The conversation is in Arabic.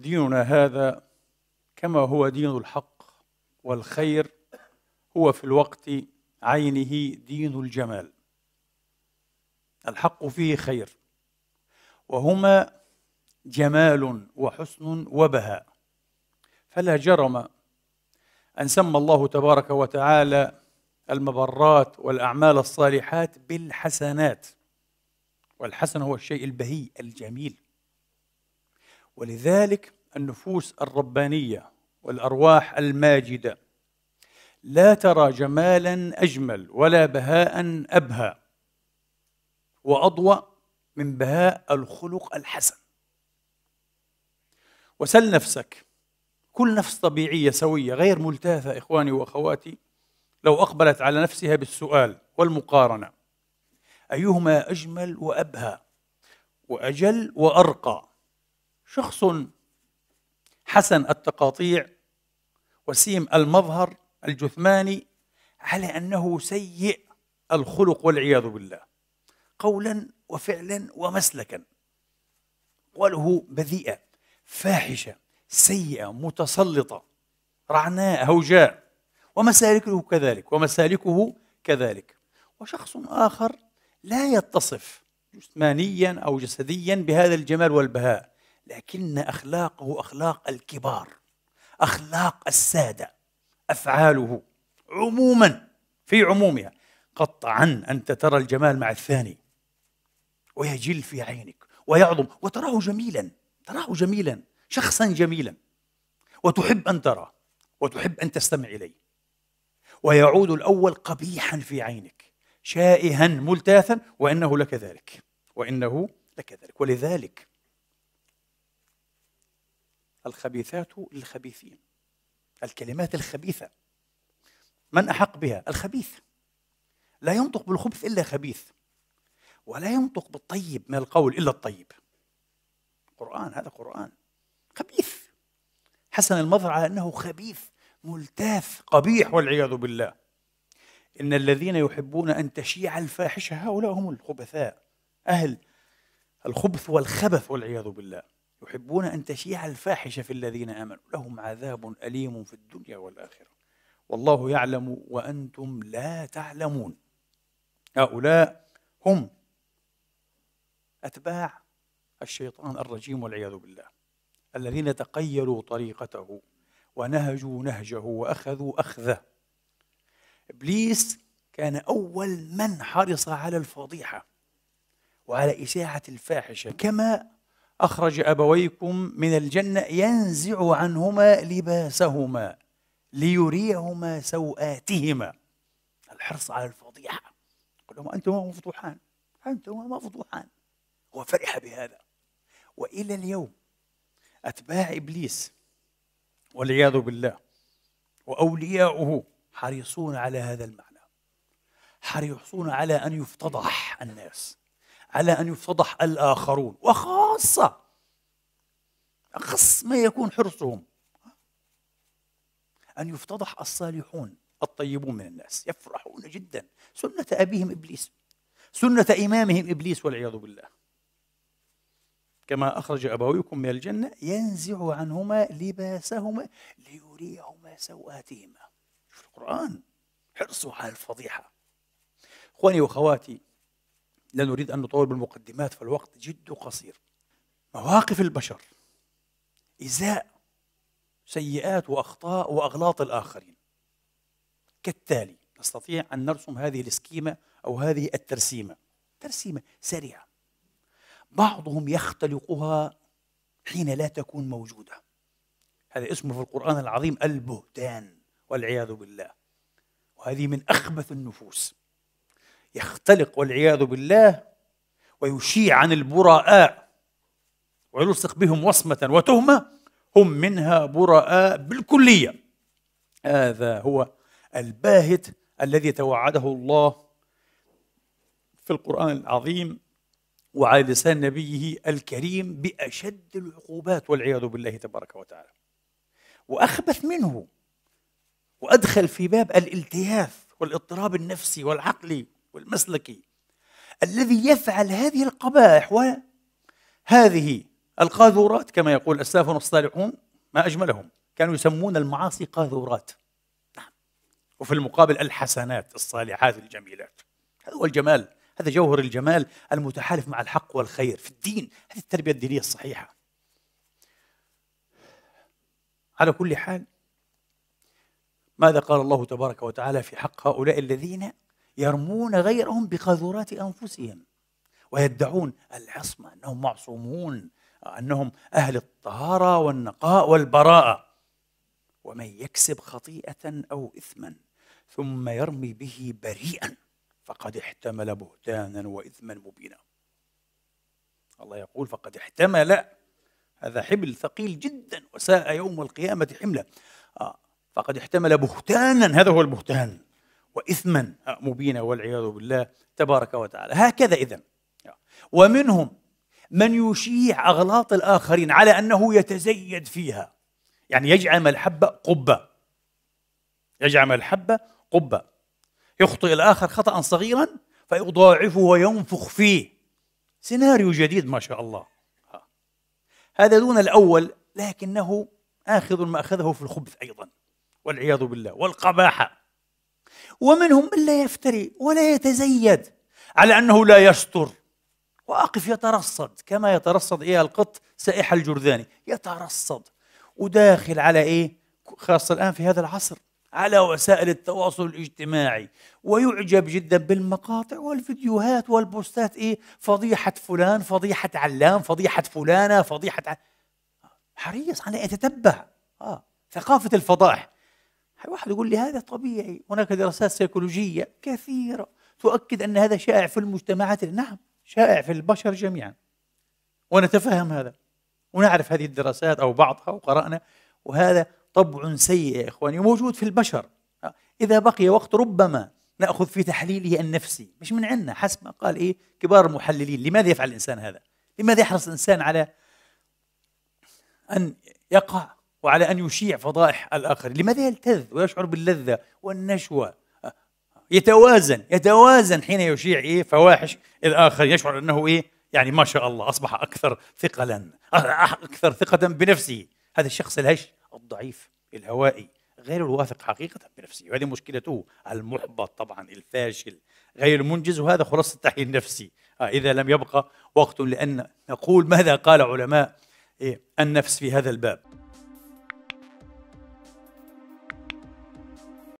ديننا هذا كما هو دين الحق والخير هو في الوقت عينه دين الجمال الحق فيه خير وهما جمال وحسن وبهاء فلا جرم ان سمى الله تبارك وتعالى المبرات والاعمال الصالحات بالحسنات والحسن هو الشيء البهي الجميل ولذلك النفوس الربانيه والارواح الماجده لا ترى جمالا اجمل ولا بهاء ابهى واضوى من بهاء الخلق الحسن وسل نفسك كل نفس طبيعيه سويه غير ملتاثه اخواني واخواتي لو اقبلت على نفسها بالسؤال والمقارنه ايهما اجمل وابهى واجل وارقى شخص حسن التقاطيع وسيم المظهر الجثماني على انه سيء الخلق والعياذ بالله قولا وفعلا ومسلكا قوله بذيئه فاحشه سيئه متسلطه رعناء هوجاء ومسالكه كذلك ومسالكه كذلك وشخص اخر لا يتصف جثمانيا او جسديا بهذا الجمال والبهاء لكن أخلاقه أخلاق الكبار أخلاق السادة أفعاله عموما في عمومها قطعا أنت ترى الجمال مع الثاني ويجل في عينك ويعظم وتراه جميلا تراه جميلا شخصا جميلا وتحب أن تراه وتحب أن تستمع إليه ويعود الأول قبيحا في عينك شائها ملتاثا وإنه لكذلك وإنه لكذلك ولذلك الخبيثات للخبيثين الكلمات الخبيثة من أحق بها؟ الخبيث لا ينطق بالخبث إلا خبيث ولا ينطق بالطيب من القول إلا الطيب قرآن هذا قرآن خبيث حسن المظهر على أنه خبيث ملتاف قبيح والعياذ بالله إن الذين يحبون أن تشيع الفاحشة هؤلاء هم الخبثاء أهل الخبث والخبث والعياذ بالله يحبون أن تشيع الفاحشة في الذين آمنوا لهم عذاب أليم في الدنيا والآخرة والله يعلم وأنتم لا تعلمون هؤلاء هم أتباع الشيطان الرجيم والعياذ بالله الذين تقيلوا طريقته ونهجوا نهجه وأخذوا أخذه إبليس كان أول من حرص على الفضيحة وعلى إشاعة الفاحشة كما أخرج أبويكم من الجنة ينزع عنهما لباسهما ليريهما سوآتهما الحرص على الفضيحة قل لهم أنتما مفضوحان أنتما مفضوحان هو فرح بهذا وإلى اليوم أتباع إبليس والعياذ بالله وأولياؤه حريصون على هذا المعنى حريصون على أن يفتضح الناس على أن يفضح الآخرون وخاصة أخص ما يكون حرصهم أن يفتضح الصالحون الطيبون من الناس يفرحون جدا سنة أبيهم إبليس سنة إمامهم إبليس والعياذ بالله كما أخرج أبويكم من الجنة ينزع عنهما لباسهما ليريهما سوآتهما شوف القرآن حرصوا على الفضيحة إخواني وأخواتي لا نريد أن نطول بالمقدمات فالوقت جد قصير مواقف البشر إزاء سيئات وأخطاء وأغلاط الآخرين كالتالي نستطيع أن نرسم هذه الاسكيمة أو هذه الترسيمة ترسيمة سريعة بعضهم يختلقها حين لا تكون موجودة هذا اسمه في القرآن العظيم البهتان والعياذ بالله وهذه من أخبث النفوس يختلق والعياذ بالله ويشيع عن البراء ويلصق بهم وصمة وتهمة هم منها براء بالكلية هذا هو الباهت الذي توعده الله في القرآن العظيم وعلى لسان نبيه الكريم بأشد العقوبات والعياذ بالله تبارك وتعالى وأخبث منه وأدخل في باب الالتهاف والاضطراب النفسي والعقلي والمسلكي الذي يفعل هذه القبائح وهذه القاذورات كما يقول السلفون الصالحون ما أجملهم كانوا يسمون المعاصي قاذورات نعم وفي المقابل الحسنات الصالحات الجميلات هذا هو الجمال هذا جوهر الجمال المتحالف مع الحق والخير في الدين هذه التربية الدينية الصحيحة على كل حال ماذا قال الله تبارك وتعالى في حق هؤلاء الذين يرمون غيرهم بقاذورات أنفسهم ويدعون العصمة أنهم معصومون أنهم أهل الطهارة والنقاء والبراءة ومن يكسب خطيئة أو إثما ثم يرمي به بريئا فقد احتمل بهتانا وإثما مبينا الله يقول فقد احتمل هذا حبل ثقيل جدا وساء يوم القيامة حملا آه، فقد احتمل بهتانا هذا هو البهتان وإثما مبينا والعياذ بالله تبارك وتعالى هكذا إذا ومنهم من يشيع أغلاط الآخرين على أنه يتزيد فيها يعني يجعل الحبة قبة يجعل الحبة قبة يخطئ الآخر خطأ صغيرا فيضاعفه وينفخ فيه سيناريو جديد ما شاء الله هذا دون الأول لكنه آخذ ما أخذه في الخبث أيضا والعياذ بالله والقباحة ومنهم من لا يفتري ولا يتزيد على أنه لا يستر واقف يترصد كما يترصد إيه القط سائح الجرذاني يترصد وداخل على إيه خاصة الآن في هذا العصر على وسائل التواصل الاجتماعي ويعجب جدا بالمقاطع والفيديوهات والبوستات ايه فضيحة فلان فضيحة علام فضيحة فلانة فضيحة ع... حريص على ان يتتبع آه. ثقافة الفضائح واحد يقول لي هذا طبيعي هناك دراسات سيكولوجية كثيرة تؤكد أن هذا شائع في المجتمعات نعم شائع في البشر جميعا ونتفهم هذا ونعرف هذه الدراسات أو بعضها وقرأنا وهذا طبع سيء يا إخواني وموجود في البشر إذا بقي وقت ربما نأخذ في تحليله النفسي مش من عندنا حسب ما قال إيه كبار المحللين لماذا يفعل الإنسان هذا لماذا يحرص الإنسان على أن يقع وعلى أن يشيع فضائح الآخر لماذا يلتذ ويشعر باللذة والنشوة يتوازن يتوازن حين يشيع إيه فواحش الآخر يشعر أنه إيه يعني ما شاء الله أصبح أكثر ثقلا أكثر ثقة بنفسه هذا الشخص الهش الضعيف الهوائي غير الواثق حقيقة بنفسه وهذه مشكلته المحبط طبعا الفاشل غير المنجز وهذا خلاصة التحليل النفسي آه، إذا لم يبقى وقت لأن نقول ماذا قال علماء إيه، النفس في هذا الباب